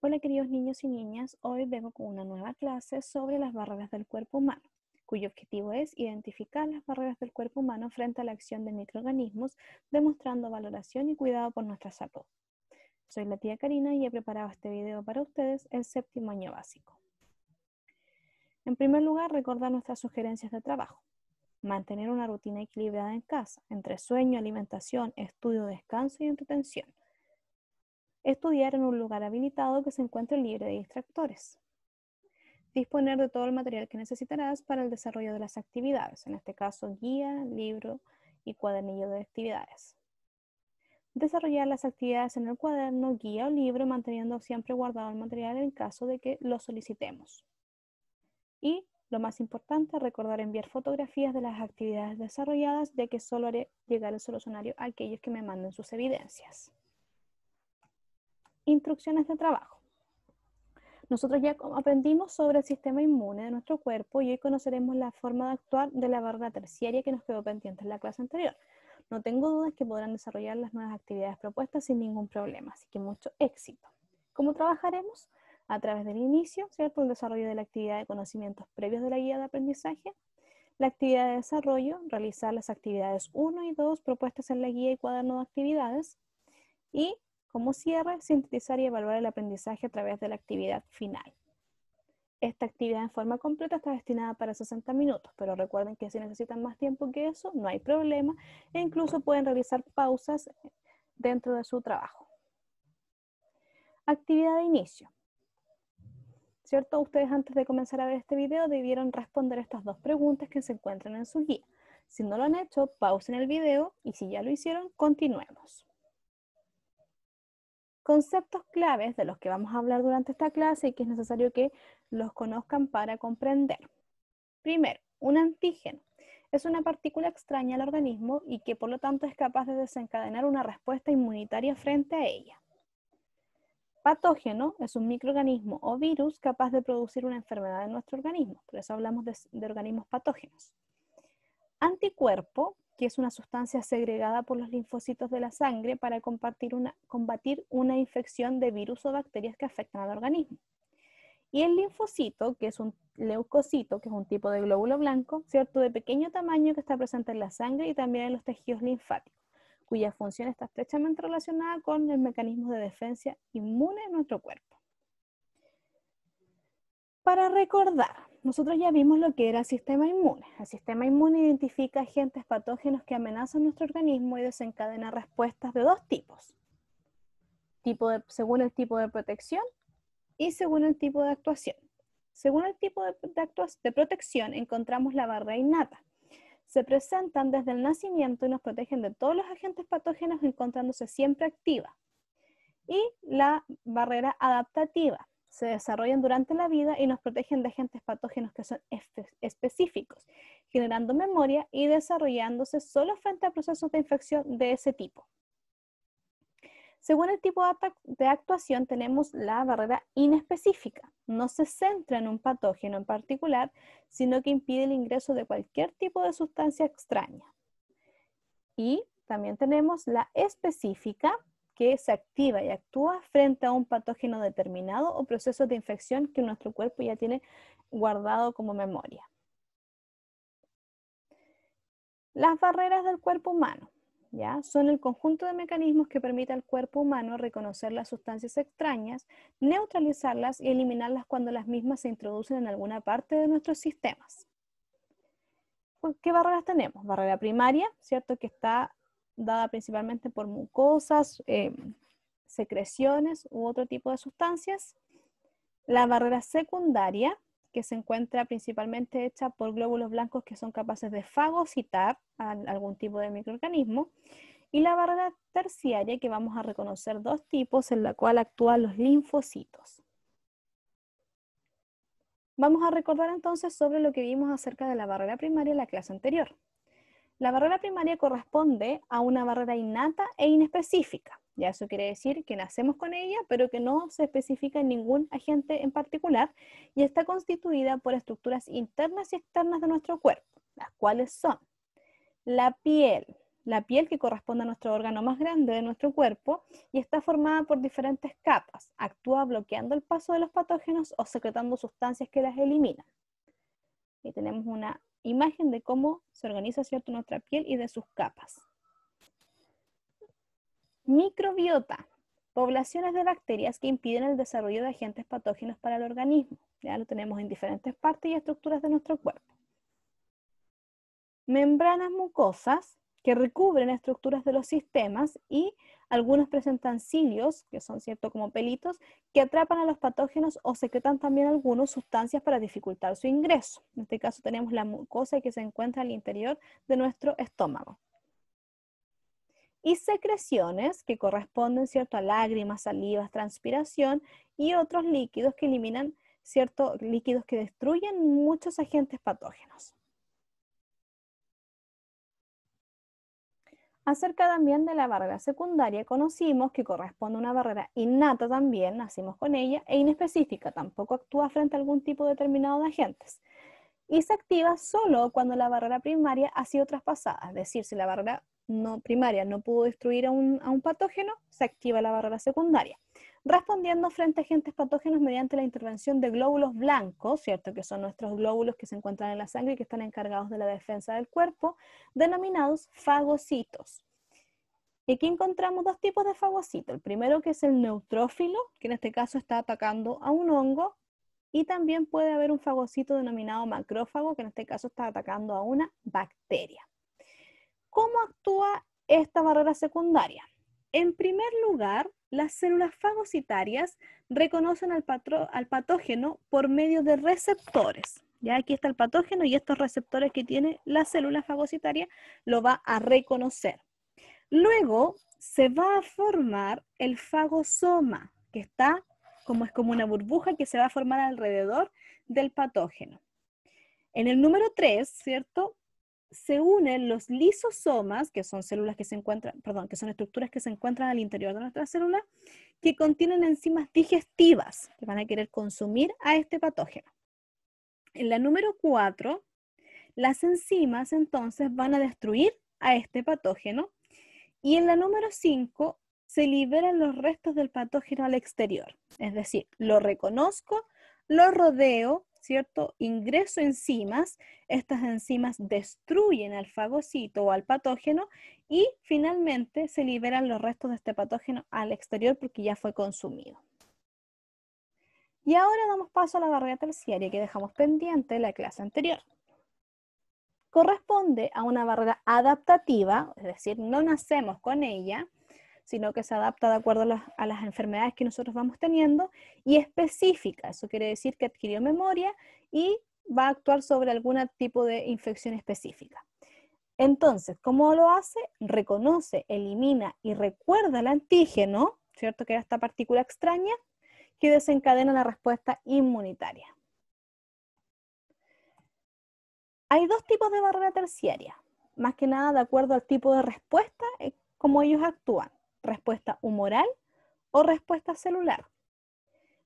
Hola queridos niños y niñas, hoy vengo con una nueva clase sobre las barreras del cuerpo humano, cuyo objetivo es identificar las barreras del cuerpo humano frente a la acción de microorganismos, demostrando valoración y cuidado por nuestra salud. Soy la tía Karina y he preparado este video para ustedes el séptimo año básico. En primer lugar, recordar nuestras sugerencias de trabajo. Mantener una rutina equilibrada en casa, entre sueño, alimentación, estudio, descanso y entretención estudiar en un lugar habilitado que se encuentre libre de distractores, disponer de todo el material que necesitarás para el desarrollo de las actividades, en este caso guía, libro y cuadernillo de actividades. Desarrollar las actividades en el cuaderno, guía o libro, manteniendo siempre guardado el material en caso de que lo solicitemos. Y, lo más importante, recordar enviar fotografías de las actividades desarrolladas, ya que solo haré llegar el solucionario a aquellos que me manden sus evidencias instrucciones de trabajo. Nosotros ya aprendimos sobre el sistema inmune de nuestro cuerpo y hoy conoceremos la forma de actuar de la barra terciaria que nos quedó pendiente en la clase anterior. No tengo dudas que podrán desarrollar las nuevas actividades propuestas sin ningún problema, así que mucho éxito. ¿Cómo trabajaremos? A través del inicio, ¿cierto? El desarrollo de la actividad de conocimientos previos de la guía de aprendizaje, la actividad de desarrollo, realizar las actividades 1 y 2 propuestas en la guía y cuaderno de actividades y como cierre, sintetizar y evaluar el aprendizaje a través de la actividad final. Esta actividad en forma completa está destinada para 60 minutos, pero recuerden que si necesitan más tiempo que eso, no hay problema e incluso pueden realizar pausas dentro de su trabajo. Actividad de inicio. ¿Cierto? Ustedes antes de comenzar a ver este video debieron responder estas dos preguntas que se encuentran en su guía. Si no lo han hecho, pausen el video y si ya lo hicieron, continuemos conceptos claves de los que vamos a hablar durante esta clase y que es necesario que los conozcan para comprender. Primero, un antígeno. Es una partícula extraña al organismo y que por lo tanto es capaz de desencadenar una respuesta inmunitaria frente a ella. Patógeno es un microorganismo o virus capaz de producir una enfermedad en nuestro organismo, por eso hablamos de, de organismos patógenos. Anticuerpo que es una sustancia segregada por los linfocitos de la sangre para combatir una infección de virus o bacterias que afectan al organismo. Y el linfocito, que es un leucocito, que es un tipo de glóbulo blanco, ¿cierto? De pequeño tamaño que está presente en la sangre y también en los tejidos linfáticos, cuya función está estrechamente relacionada con el mecanismo de defensa inmune en nuestro cuerpo. Para recordar, nosotros ya vimos lo que era el sistema inmune. El sistema inmune identifica agentes patógenos que amenazan nuestro organismo y desencadena respuestas de dos tipos. según el tipo de protección y según el tipo de actuación. Según el tipo de, de protección encontramos la barrera innata. Se presentan desde el nacimiento y nos protegen de todos los agentes patógenos encontrándose siempre activa. Y la barrera adaptativa se desarrollan durante la vida y nos protegen de agentes patógenos que son específicos, generando memoria y desarrollándose solo frente a procesos de infección de ese tipo. Según el tipo de actuación tenemos la barrera inespecífica. No se centra en un patógeno en particular, sino que impide el ingreso de cualquier tipo de sustancia extraña. Y también tenemos la específica, que se activa y actúa frente a un patógeno determinado o proceso de infección que nuestro cuerpo ya tiene guardado como memoria. Las barreras del cuerpo humano ¿ya? son el conjunto de mecanismos que permite al cuerpo humano reconocer las sustancias extrañas, neutralizarlas y eliminarlas cuando las mismas se introducen en alguna parte de nuestros sistemas. ¿Qué barreras tenemos? Barrera primaria, ¿cierto? Que está dada principalmente por mucosas, eh, secreciones u otro tipo de sustancias. La barrera secundaria, que se encuentra principalmente hecha por glóbulos blancos que son capaces de fagocitar algún tipo de microorganismo. Y la barrera terciaria, que vamos a reconocer dos tipos, en la cual actúan los linfocitos. Vamos a recordar entonces sobre lo que vimos acerca de la barrera primaria en la clase anterior. La barrera primaria corresponde a una barrera innata e inespecífica. Ya eso quiere decir que nacemos con ella, pero que no se especifica en ningún agente en particular y está constituida por estructuras internas y externas de nuestro cuerpo, las cuales son la piel, la piel que corresponde a nuestro órgano más grande de nuestro cuerpo y está formada por diferentes capas. Actúa bloqueando el paso de los patógenos o secretando sustancias que las eliminan. Y tenemos una imagen de cómo se organiza ¿cierto? nuestra piel y de sus capas. Microbiota, poblaciones de bacterias que impiden el desarrollo de agentes patógenos para el organismo. Ya lo tenemos en diferentes partes y estructuras de nuestro cuerpo. Membranas mucosas, que recubren estructuras de los sistemas y algunos presentan cilios, que son cierto como pelitos, que atrapan a los patógenos o secretan también algunas sustancias para dificultar su ingreso. En este caso tenemos la mucosa que se encuentra al interior de nuestro estómago. Y secreciones que corresponden cierto a lágrimas, salivas, transpiración y otros líquidos que eliminan cierto líquidos que destruyen muchos agentes patógenos. Acerca también de la barrera secundaria, conocimos que corresponde a una barrera innata también, nacimos con ella, e inespecífica, tampoco actúa frente a algún tipo determinado de agentes. Y se activa solo cuando la barrera primaria ha sido traspasada, es decir, si la barrera no, primaria no pudo destruir a un patógeno, se activa la barrera secundaria respondiendo frente a agentes patógenos mediante la intervención de glóbulos blancos, ¿cierto? Que son nuestros glóbulos que se encuentran en la sangre y que están encargados de la defensa del cuerpo, denominados fagocitos. Y aquí encontramos dos tipos de fagocitos. El primero que es el neutrófilo, que en este caso está atacando a un hongo, y también puede haber un fagocito denominado macrófago, que en este caso está atacando a una bacteria. ¿Cómo actúa esta barrera secundaria? En primer lugar, las células fagocitarias reconocen al, patógeno por medio de receptores. Ya aquí está el patógeno y estos receptores que tiene la célula fagocitaria lo va a reconocer. Luego se va a formar el fagosoma, que está como es como una burbuja que se va a formar alrededor del patógeno. En el número 3, ¿cierto? se unen los lisosomas, que son células que se que son estructuras que se encuentran al interior de nuestra célula, que contienen enzimas digestivas que van a querer consumir a este patógeno. En la número 4, las enzimas entonces van a destruir a este patógeno y en la número 5 se liberan los restos del patógeno al exterior. Es decir, lo reconozco, lo rodeo, ¿cierto? ingreso enzimas, estas enzimas destruyen al fagocito o al patógeno y finalmente se liberan los restos de este patógeno al exterior porque ya fue consumido. Y ahora damos paso a la barrera terciaria que dejamos pendiente en la clase anterior. Corresponde a una barrera adaptativa, es decir, no nacemos con ella, sino que se adapta de acuerdo a las, enfermedades que nosotros vamos teniendo y específica, eso quiere decir que adquirió memoria y va a actuar sobre algún tipo de infección específica. Entonces, ¿cómo lo hace? Reconoce, elimina y recuerda el antígeno, ¿cierto? Que era esta partícula extraña que desencadena la respuesta inmunitaria. Hay dos tipos de barrera terciaria, más que nada de acuerdo al tipo de respuesta, eh, como ellos actúan respuesta humoral o respuesta celular.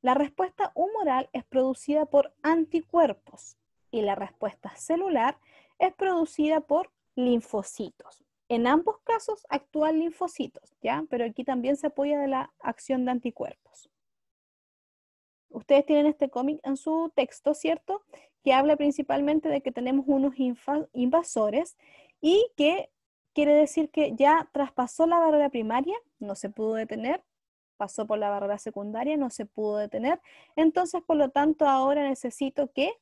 La respuesta humoral es producida por anticuerpos y la respuesta celular es producida por linfocitos. En ambos casos actúan linfocitos, ¿ya? Pero aquí también se apoya de la acción de anticuerpos. Ustedes tienen este cómic en su texto, ¿cierto? Que habla principalmente de que tenemos unos invasores y que quiere decir que ya traspasó la barrera primaria, no se pudo detener, pasó por la barrera secundaria, no se pudo detener. Entonces, por lo tanto, ahora necesito que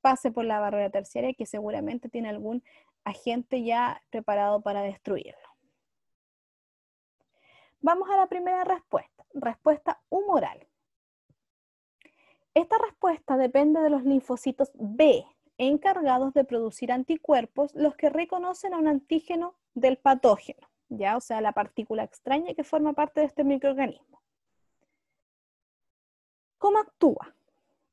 pase por la barrera terciaria, que seguramente tiene algún agente ya preparado para destruirlo. Vamos a la primera respuesta, respuesta humoral. Esta respuesta depende de los linfocitos B, encargados de producir anticuerpos, los que reconocen a un antígeno del patógeno, ya, o sea, la partícula extraña que forma parte de este microorganismo. ¿Cómo actúa?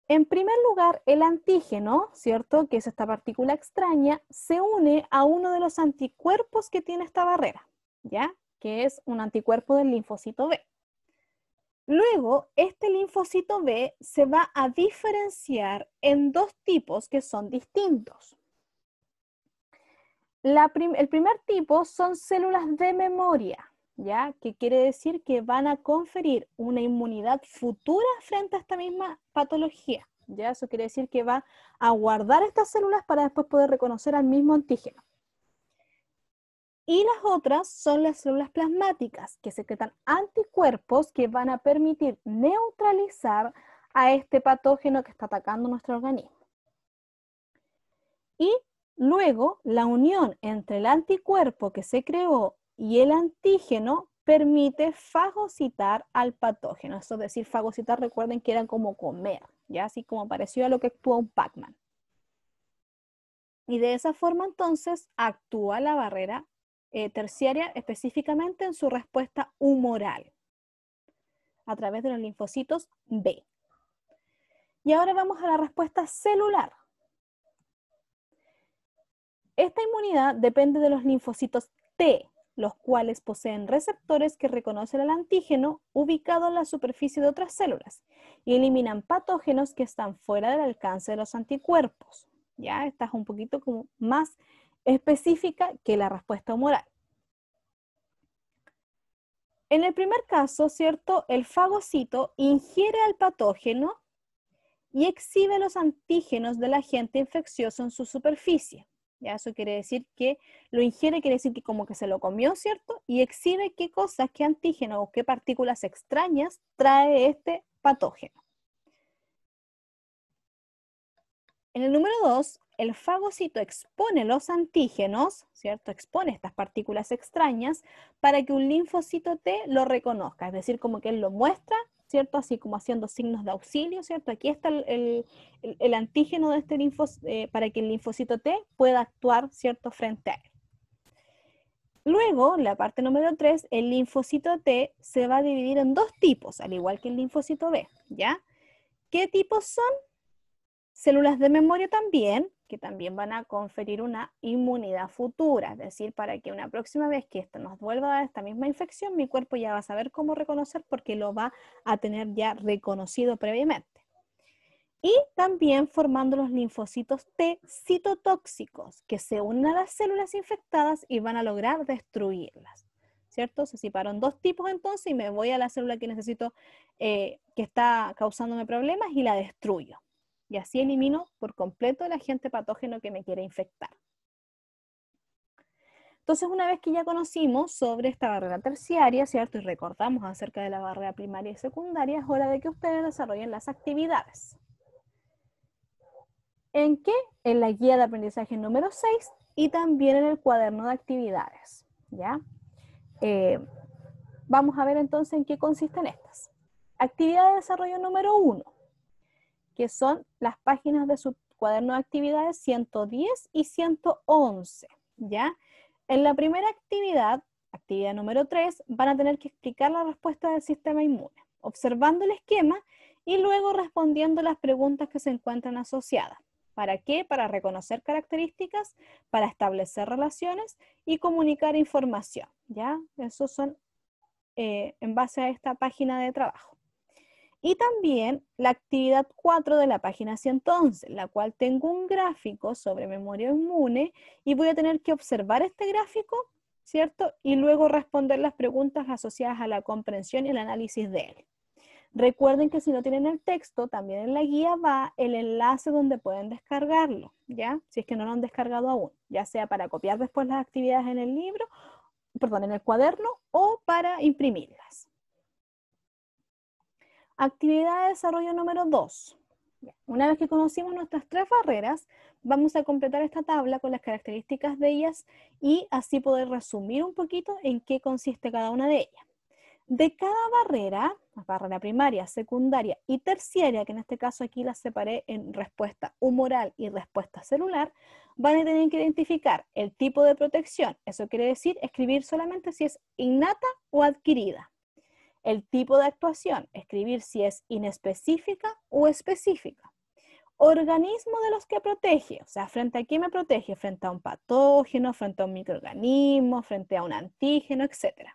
En primer lugar, el antígeno, ¿cierto? Que es esta partícula extraña, se une a uno de los anticuerpos que tiene esta barrera, ¿ya? Que es un anticuerpo del linfocito B. Luego, este linfocito B se va a diferenciar en dos tipos que son distintos. el primer tipo son células de memoria, ¿ya? Que quiere decir que van a conferir una inmunidad futura frente a esta misma patología, ¿ya? Eso quiere decir que va a guardar estas células para después poder reconocer al mismo antígeno. Y las otras son las células plasmáticas, que secretan anticuerpos que van a permitir neutralizar a este patógeno que está atacando nuestro organismo. Y luego, la unión entre el anticuerpo que se creó y el antígeno permite fagocitar al patógeno. Eso es decir, fagocitar, recuerden que era como comer, ya así como parecido a lo que actúa un Pac-Man. Y de esa forma entonces actúa la barrera eh, terciaria, específicamente en su respuesta humoral a través de los linfocitos B. Y ahora vamos a la respuesta celular. Esta inmunidad depende de los linfocitos T, los cuales poseen receptores que reconocen al antígeno ubicado en la superficie de otras células y eliminan patógenos que están fuera del alcance de los anticuerpos. Ya, esta un poquito como más específica que la respuesta humoral. En el primer caso, ¿cierto? El fagocito ingiere al patógeno y exhibe los antígenos del agente infeccioso en su superficie. Eso quiere decir que lo ingiere, quiere decir que como que se lo comió, ¿cierto? Y exhibe qué cosas, qué antígenos o qué partículas extrañas trae este patógeno. En el número 2, el fagocito expone los antígenos, ¿cierto? Expone estas partículas extrañas para que un linfocito T lo reconozca, es decir, como que él lo muestra, ¿cierto? Así como haciendo signos de auxilio, ¿cierto? Aquí está el, antígeno de este linfocito, eh, para que el linfocito T pueda actuar, ¿cierto?, frente a él. Luego, la parte número 3, el linfocito T se va a dividir en dos tipos, al igual que el linfocito B, ¿ya? ¿Qué tipos son? Células de memoria también, que también van a conferir una inmunidad futura, es decir, para que una próxima vez que esto nos vuelva a dar esta misma infección, mi cuerpo ya va a saber cómo reconocer porque lo va a tener ya reconocido previamente. Y también formando los linfocitos T citotóxicos, que se unen a las células infectadas y van a lograr destruirlas. ¿Cierto? Se separan dos tipos entonces y me voy a la célula que necesito, eh, que está causándome problemas y la destruyo y así elimino por completo el agente patógeno que me quiere infectar. Entonces, una vez que ya conocimos sobre esta barrera terciaria, ¿cierto? Y recordamos acerca de la barrera primaria y secundaria, es hora de que ustedes desarrollen las actividades. ¿En qué? En la guía de aprendizaje número 6 y también en el cuaderno de actividades, ¿ya? Eh, vamos a ver entonces en qué consisten estas. Actividad de desarrollo número 1 que son las páginas de su cuaderno de actividades 110 y 111, ¿ya? En la primera actividad, actividad número 3, van a tener que explicar la respuesta del sistema inmune, observando el esquema y luego respondiendo las preguntas que se encuentran asociadas. ¿Para qué? Para reconocer características, para establecer relaciones y comunicar información, ¿ya? Esos son eh, en base a esta página de trabajo. Y también la actividad 4 de la página 111, la cual tengo un gráfico sobre memoria inmune y voy a tener que observar este gráfico, ¿cierto? Y luego responder las preguntas asociadas a la comprensión y el análisis de él. Recuerden que si no tienen el texto, también en la guía va el enlace donde pueden descargarlo, ¿ya? Si es que no lo han descargado aún, ya sea para copiar después las actividades en el libro, perdón, en el cuaderno o para imprimirlas. Actividad de desarrollo número 2. Una vez que conocimos nuestras tres barreras, vamos a completar esta tabla con las características de ellas y así poder resumir un poquito en qué consiste cada una de ellas. De cada barrera, la barrera primaria, secundaria y terciaria, que en este caso aquí la separé en respuesta humoral y respuesta celular, van a tener que identificar el tipo de protección. Eso quiere decir escribir solamente si es innata o adquirida. El tipo de actuación, escribir si es inespecífica o específica. Organismo de los que protege, o sea, frente a quién me protege, frente a un patógeno, frente a un microorganismo, frente a un antígeno, etc.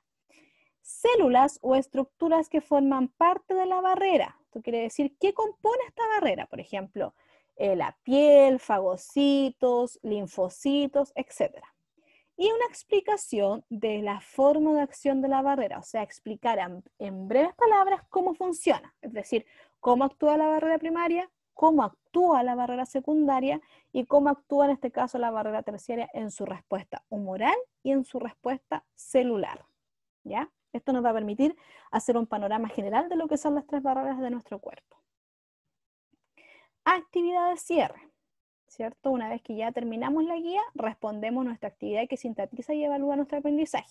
Células o estructuras que forman parte de la barrera. Esto quiere decir qué compone esta barrera, por ejemplo, eh, la piel, fagocitos, linfocitos, etcétera y una explicación de la forma de acción de la barrera, o sea, explicar en breves palabras cómo funciona, es decir, cómo actúa la barrera primaria, cómo actúa la barrera secundaria y cómo actúa en este caso la barrera terciaria en su respuesta humoral y en su respuesta celular. ¿Ya? Esto nos va a permitir hacer un panorama general de lo que son las tres barreras de nuestro cuerpo. Actividad de cierre. ¿cierto? Una vez que ya terminamos la guía, respondemos nuestra actividad que sintetiza y evalúa nuestro aprendizaje.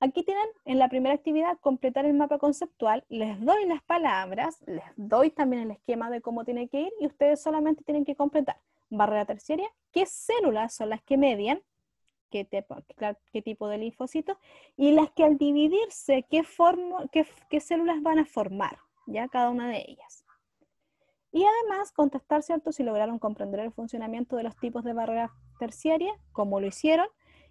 Aquí tienen en la primera actividad completar el mapa conceptual, les doy las palabras, les doy también el esquema de cómo tiene que ir y ustedes solamente tienen que completar barrera terciaria, qué células son las que median, qué, tipo, de linfocitos y las que al dividirse, qué, qué células van a formar, ya cada una de ellas y además contestar ¿cierto? si lograron comprender el funcionamiento de los tipos de barreras terciarias, cómo lo hicieron,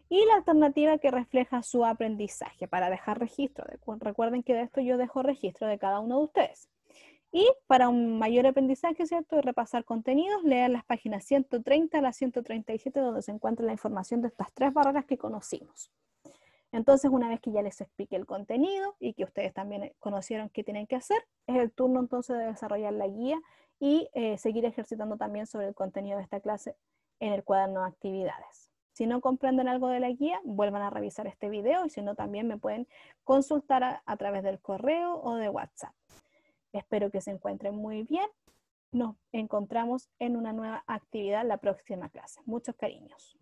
y la alternativa que refleja su aprendizaje para dejar registro. Recuerden que de esto yo dejo registro de cada uno de ustedes. Y para un mayor aprendizaje, ¿cierto? Repasar contenidos, leer las páginas 130 a las 137, donde se encuentra la información de estas tres barreras que conocimos. Entonces, una vez que ya les explique el contenido y que ustedes también conocieron qué tienen que hacer, es el turno entonces de desarrollar la guía y eh, seguir ejercitando también sobre el contenido de esta clase en el cuaderno de actividades. Si no comprenden algo de la guía, vuelvan a revisar este video y si no, también me pueden consultar a través del correo o de WhatsApp. Espero que se encuentren muy bien. Nos encontramos en una nueva actividad la próxima clase. Muchos cariños.